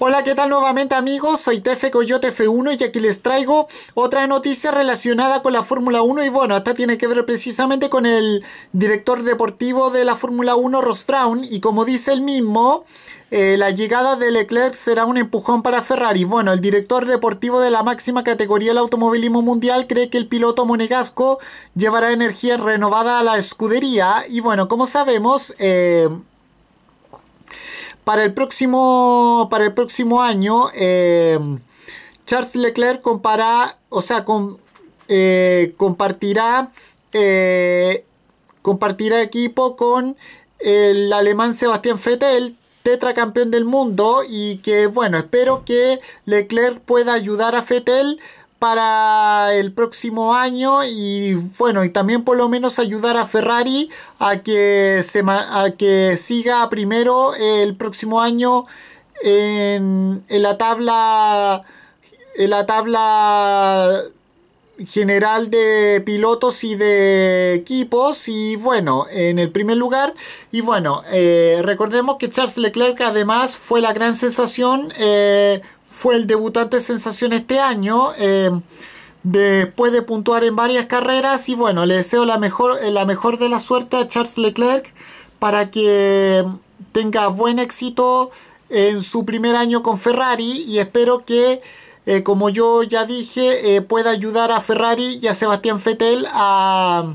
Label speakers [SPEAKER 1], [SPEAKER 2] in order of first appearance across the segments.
[SPEAKER 1] Hola, ¿qué tal nuevamente amigos? Soy Tefe Coyote F1 y aquí les traigo otra noticia relacionada con la Fórmula 1 y bueno, esta tiene que ver precisamente con el director deportivo de la Fórmula 1, Ross y como dice él mismo, eh, la llegada de Leclerc será un empujón para Ferrari. Bueno, el director deportivo de la máxima categoría del automovilismo mundial cree que el piloto monegasco llevará energía renovada a la escudería y bueno, como sabemos, eh, para el próximo, para el próximo año, eh, Charles Leclerc compara, o sea, eh, compartirá, eh, compartirá equipo con el alemán Sebastián Vettel, tetracampeón del mundo y que bueno, espero que Leclerc pueda ayudar a Fettel para el próximo año y bueno y también por lo menos ayudar a Ferrari a que se a que siga primero el próximo año en, en la tabla en la tabla general de pilotos y de equipos y bueno, en el primer lugar y bueno, eh, recordemos que Charles Leclerc además fue la gran sensación, eh, fue el debutante sensación este año eh, después de puntuar en varias carreras y bueno, le deseo la mejor, la mejor de la suerte a Charles Leclerc para que tenga buen éxito en su primer año con Ferrari y espero que eh, como yo ya dije, puede eh, pueda ayudar a Ferrari y a Sebastián Fettel a,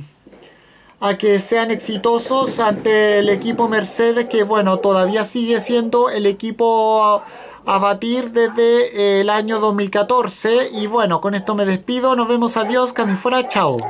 [SPEAKER 1] que sean exitosos ante el equipo Mercedes, que bueno, todavía sigue siendo el equipo a batir desde eh, el año 2014. Y bueno, con esto me despido. Nos vemos. Adiós. Fuera, Chao.